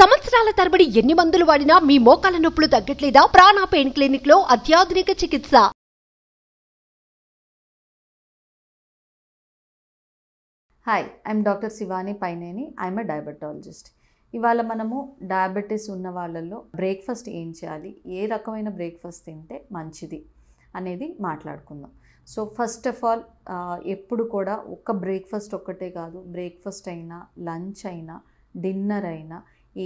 సంవత్సరాల తరబడి ఎన్ని మందులు వాడినా మీ మోకాల నొప్పులు తగ్గట్లేదా ప్రాణ పెయిన్ క్లినిక్ లో అత్యాధునిక చికిత్స hi I'm doctor Shivani Paineni I'm a diabetologist ఇవాళ మనము డయాబెటీస్ ఉన్న వాళ్ళల్లో బ్రేక్ఫాస్ట్ ఏం చేయాలి ఏ రకమైన బ్రేక్ఫాస్ట్ తింటే మంచిది అనేది మాట్లాడుకుందాం సో ఫస్ట్ ఆఫ్ ఆల్ ఎప్పుడు కూడా ఒక్క బ్రేక్ఫాస్ట్ ఒక్కటే కాదు బ్రేక్ఫాస్ట్ అయినా లంచ్ అయినా డిన్నర్ అయినా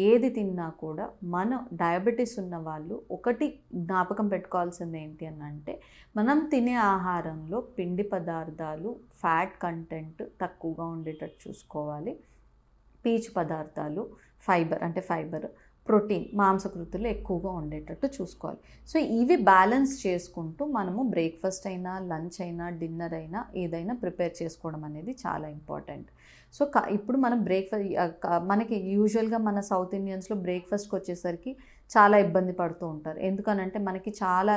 ఏది తిన్నా కూడా మన డయాబెటీస్ ఉన్న వాళ్ళు ఒకటి జ్ఞాపకం పెట్టుకోవాల్సింది ఏంటి అని అంటే మనం తినే ఆహారంలో పిండి పదార్థాలు ఫ్యాట్ కంటెంట్ తక్కువగా ఉండేటట్టు చూసుకోవాలి పీచు పదార్థాలు ఫైబర్ అంటే ఫైబర్ ప్రోటీన్ మాంసకృతులు ఎక్కువగా ఉండేటట్టు చూసుకోవాలి సో ఇవి బ్యాలెన్స్ చేసుకుంటూ మనము బ్రేక్ఫాస్ట్ అయినా లంచ్ అయినా డిన్నర్ అయినా ఏదైనా ప్రిపేర్ చేసుకోవడం అనేది చాలా ఇంపార్టెంట్ సో ఇప్పుడు మనం బ్రేక్ఫాస్ట్ మనకి యూజువల్గా మన సౌత్ ఇండియన్స్లో బ్రేక్ఫాస్ట్కి వచ్చేసరికి చాలా ఇబ్బంది పడుతూ ఉంటారు ఎందుకనంటే మనకి చాలా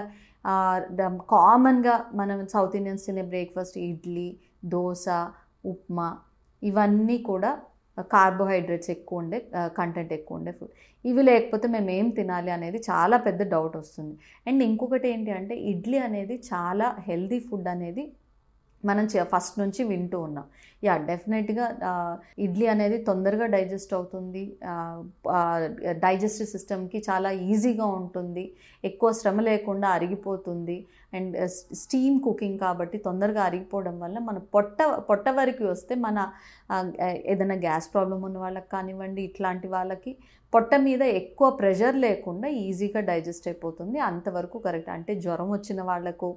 కామన్గా మనం సౌత్ ఇండియన్స్ తినే బ్రేక్ఫాస్ట్ ఇడ్లీ దోశ ఉప్మా ఇవన్నీ కూడా కార్బోహైడ్రేట్స్ ఎక్కువ ఉండే కంటెంట్ ఎక్కువ ఉండే ఫుడ్ ఇవి లేకపోతే మేము ఏం తినాలి అనేది చాలా పెద్ద డౌట్ వస్తుంది అండ్ ఇంకొకటి ఏంటి అంటే ఇడ్లీ అనేది చాలా హెల్దీ ఫుడ్ అనేది మనం ఫస్ట్ నుంచి వింటూ ఉన్నాం యా డెఫినెట్గా ఇడ్లీ అనేది తొందరగా డైజెస్ట్ అవుతుంది డైజెస్టివ్ సిస్టమ్కి చాలా ఈజీగా ఉంటుంది ఎక్కువ శ్రమ లేకుండా అరిగిపోతుంది అండ్ స్టీమ్ కుకింగ్ కాబట్టి తొందరగా అరిగిపోవడం వల్ల మన పొట్ట పొట్ట వరకు వస్తే మన ఏదైనా గ్యాస్ ప్రాబ్లం ఉన్న వాళ్ళకి కానివ్వండి ఇట్లాంటి వాళ్ళకి పొట్ట మీద ఎక్కువ ప్రెషర్ లేకుండా ఈజీగా డైజెస్ట్ అయిపోతుంది అంతవరకు కరెక్ట్ అంటే జ్వరం వచ్చిన వాళ్ళకు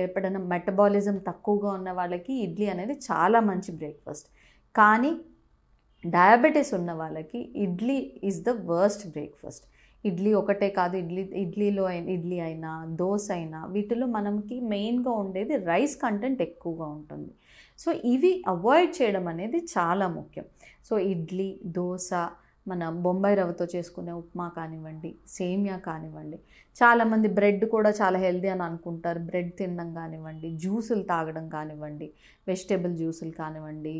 ఏర్పడిన మెటబాలిజం తక్కువగా ఉన్న వాళ్ళకి ఇడ్లీ అనేది చాలా మంచి బ్రేక్ఫాస్ట్ కానీ డయాబెటీస్ ఉన్న వాళ్ళకి idli is the worst breakfast idli ఒకటే కాదు ఇడ్లీ ఇడ్లీలో ఇడ్లీ అయినా దోశ అయినా వీటిలో మనకి మెయిన్గా ఉండేది రైస్ కంటెంట్ ఎక్కువగా ఉంటుంది సో ఇవి అవాయిడ్ చేయడం అనేది చాలా ముఖ్యం సో ఇడ్లీ దోశ మన బొంబాయి రవ్వతో చేసుకునే ఉప్మా కానివ్వండి సేమియా కానివ్వండి చాలామంది బ్రెడ్ కూడా చాలా హెల్దీ అని అనుకుంటారు బ్రెడ్ తినడం కానివ్వండి జ్యూసులు తాగడం కానివ్వండి వెజిటేబుల్ జ్యూసులు కానివ్వండి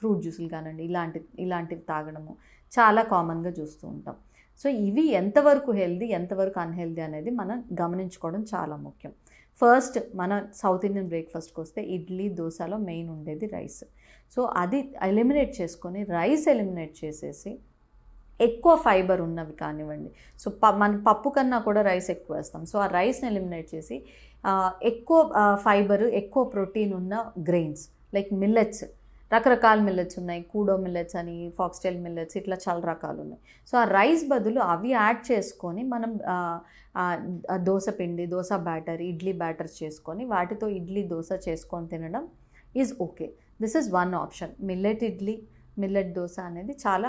ఫ్రూట్ జ్యూసులు కానివ్వండి ఇలాంటి ఇలాంటివి తాగడము చాలా కామన్గా చూస్తూ ఉంటాం సో ఇవి ఎంతవరకు హెల్దీ ఎంతవరకు అన్హెల్దీ అనేది మనం గమనించుకోవడం చాలా ముఖ్యం ఫస్ట్ మన సౌత్ ఇండియన్ బ్రేక్ఫాస్ట్కి వస్తే ఇడ్లీ దోశలో మెయిన్ ఉండేది రైస్ సో అది ఎలిమినేట్ చేసుకొని రైస్ ఎలిమినేట్ చేసేసి ఎక్కువ ఫైబర్ ఉన్నవి కానివ్వండి సో ప మన పప్పు కన్నా కూడా రైస్ ఎక్కువ వేస్తాం సో ఆ రైస్ని ఎలిమినేట్ చేసి ఎక్కువ ఫైబర్ ఎక్కువ ప్రోటీన్ ఉన్న గ్రెయిన్స్ లైక్ మిల్లెట్స్ రకరకాల మిల్లెట్స్ ఉన్నాయి కూడో మిల్లెట్స్ అని ఫాక్స్టైల్ మిల్లెట్స్ ఇట్లా చాలా రకాలు ఉన్నాయి సో ఆ రైస్ బదులు అవి యాడ్ చేసుకొని మనం దోశ పిండి దోశ బ్యాటర్ ఇడ్లీ బ్యాటర్ చేసుకొని వాటితో ఇడ్లీ దోశ చేసుకొని తినడం is okay this is one option millet idli millet dosa అనేది చాలా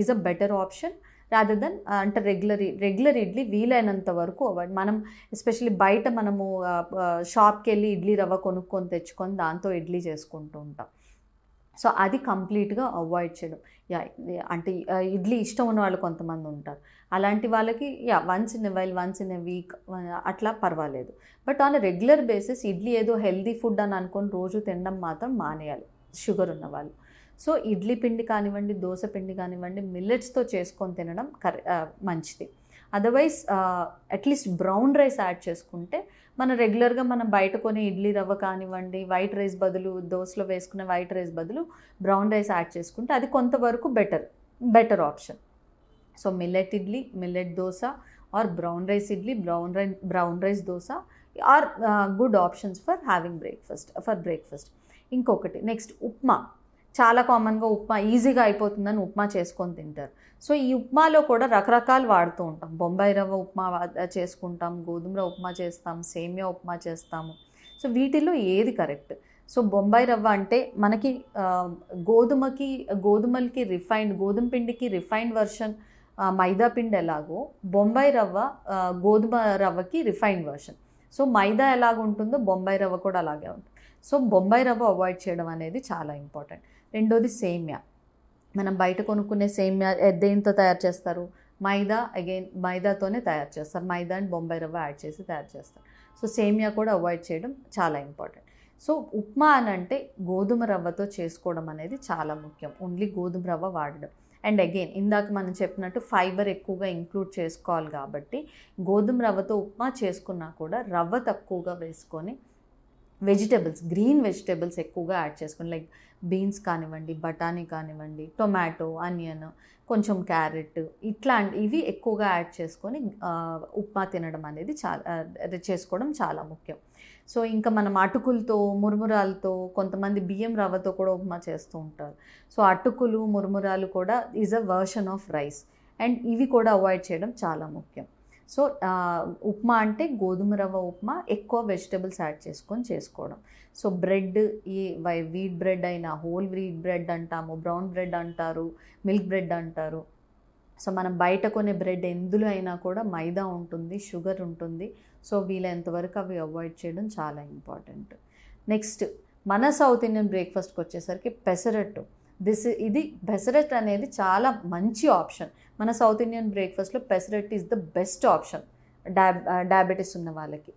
is a better option rather than అంటే రెగ్యులర్ రెగ్యులర్ ఇడ్లీ వీలైనంత వరకు అవాయిడ్ మనం ఎస్పెషల్లీ బయట మనము షాప్కి వెళ్ళి ఇడ్లీ రవ్వ కొనుక్కొని తెచ్చుకొని దాంతో ఇడ్లీ చేసుకుంటూ ఉంటాం సో అది కంప్లీట్గా అవాయిడ్ చేయడం యా అంటే ఇడ్లీ ఇష్టం ఉన్న వాళ్ళు కొంతమంది ఉంటారు అలాంటి వాళ్ళకి yeah once in while once in a week అట్లా పర్వాలేదు but on regular basis idli ఏదో హెల్దీ ఫుడ్ అని అనుకొని రోజు తినడం మాత్రం మానేయాలి షుగర్ ఉన్న వాళ్ళు సో ఇడ్లీ పిండి కానివ్వండి దోశ పిండి కానివ్వండి మిల్లెట్స్తో చేసుకొని తినడం కర్ మంచిది otherwise at least brown rice add చేసుకుంటే మన రెగ్యులర్గా మనం బయట కొనే ఇడ్లీ రవ్వ కానివ్వండి వైట్ రైస్ బదులు దోశలో వేసుకునే వైట్ రైస్ బదులు బ్రౌన్ రైస్ యాడ్ చేసుకుంటే అది కొంతవరకు better better option so millet idli millet dosa or brown rice idli brown rice brown rice dosa are good options for having breakfast for breakfast ఇంకొకటి నెక్స్ట్ ఉప్మా చాలా కామన్గా ఉప్మా ఈజీగా అయిపోతుందని ఉప్మా చేసుకొని తింటారు సో ఈ ఉప్మాలో కూడా రకరకాలు వాడుతూ ఉంటాం బొంబాయి రవ్వ ఉప్మా చేసుకుంటాం గోధుమ రవ్వ ఉప్మా చేస్తాం సేమియా ఉప్మా చేస్తాము సో వీటిల్లో ఏది కరెక్ట్ సో బొంబాయి రవ్వ అంటే మనకి గోధుమకి గోధుమలకి రిఫైన్డ్ గోధుమ పిండికి రిఫైన్డ్ వర్షన్ మైదా పిండి ఎలాగో బొంబాయి రవ్వ గోధుమ రవ్వకి రిఫైన్డ్ వర్షన్ సో మైదా ఎలాగ ఉంటుందో బొంబాయి రవ్వ కూడా అలాగే ఉంటుంది సో బొంబాయి రవ్వ అవాయిడ్ చేయడం అనేది చాలా ఇంపార్టెంట్ రెండోది సేమ్యా మనం బయట కొనుక్కునే సేమ్యా దేనితో తయారు చేస్తారు మైదా అగైన్ మైదాతోనే తయారు చేస్తారు మైదా అండ్ బొంబాయి రవ్వ యాడ్ చేసి తయారు చేస్తారు సో సేమ్యా కూడా అవాయిడ్ చేయడం చాలా ఇంపార్టెంట్ సో ఉప్మా అని అంటే గోధుమ రవ్వతో చేసుకోవడం అనేది చాలా ముఖ్యం ఓన్లీ గోధుమ రవ్వ వాడడం అండ్ అగైన్ ఇందాక మనం చెప్పినట్టు ఫైబర్ ఎక్కువగా ఇంక్లూడ్ చేసుకోవాలి కాబట్టి గోధుమ రవ్వతో ఉప్మా చేసుకున్నా కూడా రవ్వ తక్కువగా వేసుకొని వెజిటబుల్స్ గ్రీన్ వెజిటబుల్స్ ఎక్కువగా యాడ్ చేసుకోండి లైక్ బీన్స్ కానివ్వండి బఠానీ కానివ్వండి టొమాటో ఆనియన్ కొంచెం క్యారెట్ ఇట్లాంటి ఇవి ఎక్కువగా యాడ్ చేసుకొని ఉప్మా తినడం అనేది చాలా చేసుకోవడం చాలా ముఖ్యం సో ఇంకా మనం అటుకులతో మురుమురాలతో కొంతమంది బియ్యం రవ్వతో కూడా ఉప్మా చేస్తూ ఉంటారు సో అటుకులు మురుమురాలు కూడా is a version of rice and ఇవి కూడా అవాయిడ్ చేయడం చాలా ముఖ్యం సో ఉప్మా అంటే గోధుమ రవ్వ ఉప్మా ఎక్కువ వెజిటబుల్స్ యాడ్ చేసుకొని చేసుకోవడం సో బ్రెడ్ ఈ వై వీట్ బ్రెడ్ అయినా హోల్ వీట్ బ్రెడ్ అంటాము బ్రౌన్ బ్రెడ్ అంటారు మిల్క్ బ్రెడ్ అంటారు సో మనం బయట కొనే బ్రెడ్ ఎందులో అయినా కూడా మైదా ఉంటుంది షుగర్ ఉంటుంది సో వీలైనంతవరకు అవి అవాయిడ్ చేయడం చాలా ఇంపార్టెంట్ నెక్స్ట్ మన సౌత్ ఇండియన్ బ్రేక్ఫాస్ట్కి వచ్చేసరికి పెసరట్టు దిస్ ఇది పెసరట్ అనేది చాలా మంచి ఆప్షన్ మన సౌత్ ఇండియన్ బ్రేక్ఫాస్ట్లో pesarattu is the best option dia diabetes ఉన్న వాళ్ళకి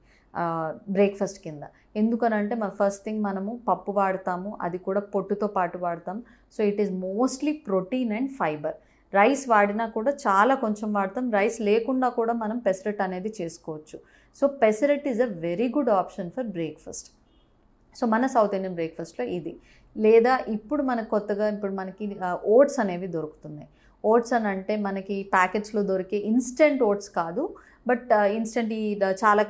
బ్రేక్ఫాస్ట్ కింద ఎందుకనంటే మన ఫస్ట్ థింగ్ మనము పప్పు వాడతాము అది కూడా పొట్టుతో పాటు వాడతాం so it is mostly protein and fibre rice వాడినా కూడా చాలా కొంచెం వాడతాం రైస్ లేకుండా కూడా మనం పెసరెట్ అనేది చేసుకోవచ్చు so pesarattu is a very good option for breakfast so మన సౌత్ ఇండియన్ బ్రేక్ఫాస్ట్లో ఇది లేదా ఇప్పుడు మనకు కొత్తగా ఇప్పుడు మనకి ఓట్స్ అనేవి దొరుకుతున్నాయి ఓట్స్ అని అంటే మనకి ప్యాకెట్స్లో దొరికే ఇన్స్టెంట్ ఓట్స్ కాదు బట్ ఇన్స్టెంట్ ఈ చాలా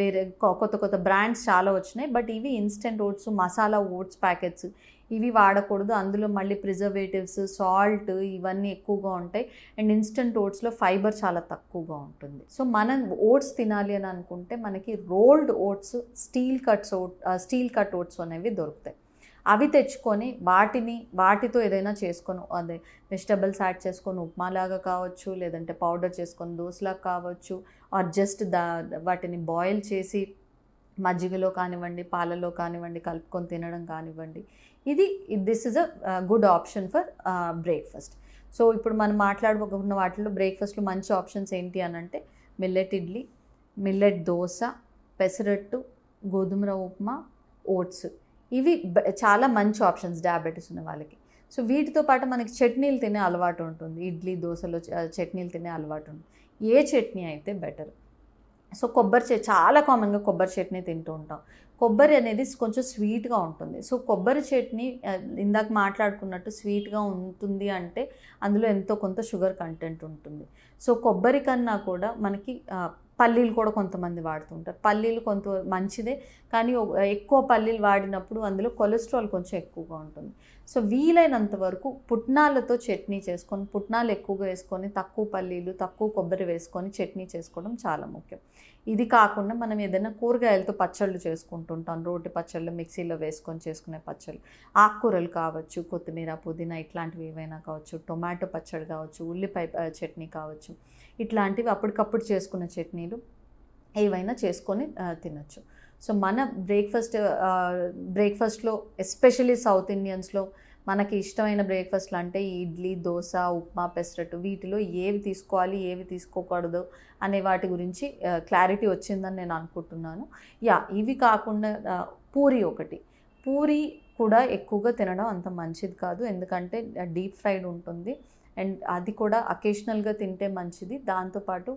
వేరే కొత్త కొత్త బ్రాండ్స్ చాలా వచ్చినాయి బట్ ఇవి instant oats masala oats packets ఇవి వాడకూడదు అందులో మళ్ళీ ప్రిజర్వేటివ్స్ సాల్ట్ ఇవన్నీ ఎక్కువగా ఉంటాయి అండ్ ఇన్స్టెంట్ ఓట్స్లో ఫైబర్ చాలా తక్కువగా ఉంటుంది సో మనం ఓట్స్ తినాలి అని అనుకుంటే మనకి rolled oats steel cuts oat steel cut oats అనేవి దొరుకుతాయి అవి తెచ్చుకొని వాటిని వాటితో ఏదైనా చేసుకొని అదే వెజిటబుల్స్ యాడ్ చేసుకొని ఉప్మాలాగా కావచ్చు లేదంటే పౌడర్ చేసుకొని దోశలాగా కావచ్చు ఆర్ జస్ట్ దా వాటిని బాయిల్ చేసి మజ్జిగలో కానివ్వండి పాలలో కానివ్వండి కలుపుకొని తినడం కానివ్వండి ఇది this is a good option for breakfast so ఇప్పుడు మనం మాట్లాడుకున్న వాటిలో బ్రేక్ఫాస్ట్లో మంచి ఆప్షన్స్ ఏంటి అని అంటే మిల్లెట్ ఇడ్లీ మిల్లెట్ దోశ పెసరట్టు గోధుమ ఉప్మా ఓట్స్ ఇవి చాలా మంచి ఆప్షన్స్ డయాబెటీస్ ఉన్న వాళ్ళకి సో వీటితో పాటు మనకి చట్నీలు తినే అలవాటు ఉంటుంది ఇడ్లీ దోశలో చట్నీలు తినే అలవాటు ఉంటుంది ఏ చట్నీ అయితే బెటర్ సో కొబ్బరి చట్నీ చాలా కామన్గా కొబ్బరి చట్నీ తింటూ ఉంటాం కొబ్బరి అనేది కొంచెం స్వీట్గా ఉంటుంది సో కొబ్బరి చట్నీ ఇందాక మాట్లాడుకున్నట్టు స్వీట్గా ఉంటుంది అంటే అందులో ఎంతో కొంత షుగర్ కంటెంట్ ఉంటుంది సో కొబ్బరి కన్నా కూడా మనకి పల్లీలు కూడా కొంతమంది వాడుతుంటారు పల్లీలు కొంత మంచిదే కానీ ఎక్కువ పల్లీలు వాడినప్పుడు అందులో కొలెస్ట్రాల్ కొంచెం ఎక్కువగా ఉంటుంది సో వీలైనంత వరకు పుట్నాలతో చట్నీ చేసుకొని పుట్నాలు ఎక్కువగా వేసుకొని తక్కువ పల్లీలు తక్కువ కొబ్బరి వేసుకొని చట్నీ చేసుకోవడం చాలా ముఖ్యం ఇది కాకుండా మనం ఏదైనా కూరగాయలతో పచ్చళ్ళు చేసుకుంటుంటాం రోటి పచ్చళ్ళు మిక్సీలో వేసుకొని చేసుకునే పచ్చళ్ళు ఆకుకూరలు కావచ్చు కొత్తిమీర పుదీనా ఇట్లాంటివి ఏవైనా కావచ్చు టొమాటో పచ్చడి కావచ్చు ఉల్లిపాయ చట్నీ కావచ్చు ఇట్లాంటివి అప్పటికప్పుడు చేసుకున్న చట్నీలు ఏవైనా చేసుకొని తినచ్చు సో మన బ్రేక్ఫాస్ట్ బ్రేక్ఫాస్ట్లో ఎస్పెషలీ సౌత్ ఇండియన్స్లో మనకి ఇష్టమైన బ్రేక్ఫాస్ట్లు అంటే ఇడ్లీ దోశ ఉప్మా పెసరట్టు వీటిలో ఏవి తీసుకోవాలి ఏవి తీసుకోకూడదు అనే వాటి గురించి క్లారిటీ వచ్చిందని నేను అనుకుంటున్నాను యా ఇవి కాకుండా పూరి ఒకటి పూరి కూడా ఎక్కువగా తినడం అంత మంచిది కాదు ఎందుకంటే డీప్ ఫ్రైడ్ ఉంటుంది అండ్ అది కూడా అకేషనల్గా తింటే మంచిది దాంతోపాటు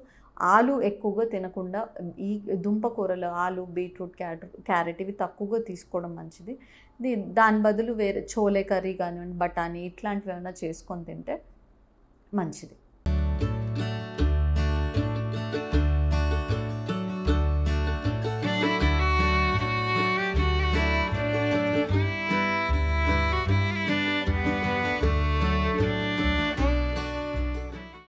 ఆలు ఎక్కువగా తినకుండా ఈ దుంపకూరలు ఆలు బీట్రూట్ క్యారెట్ క్యారెట్ ఇవి తక్కువగా తీసుకోవడం మంచిది దాని బదులు వేరే చోలే కర్రీ కానివ్వండి బఠానీ ఇట్లాంటివి ఏమైనా చేసుకొని తింటే మంచిది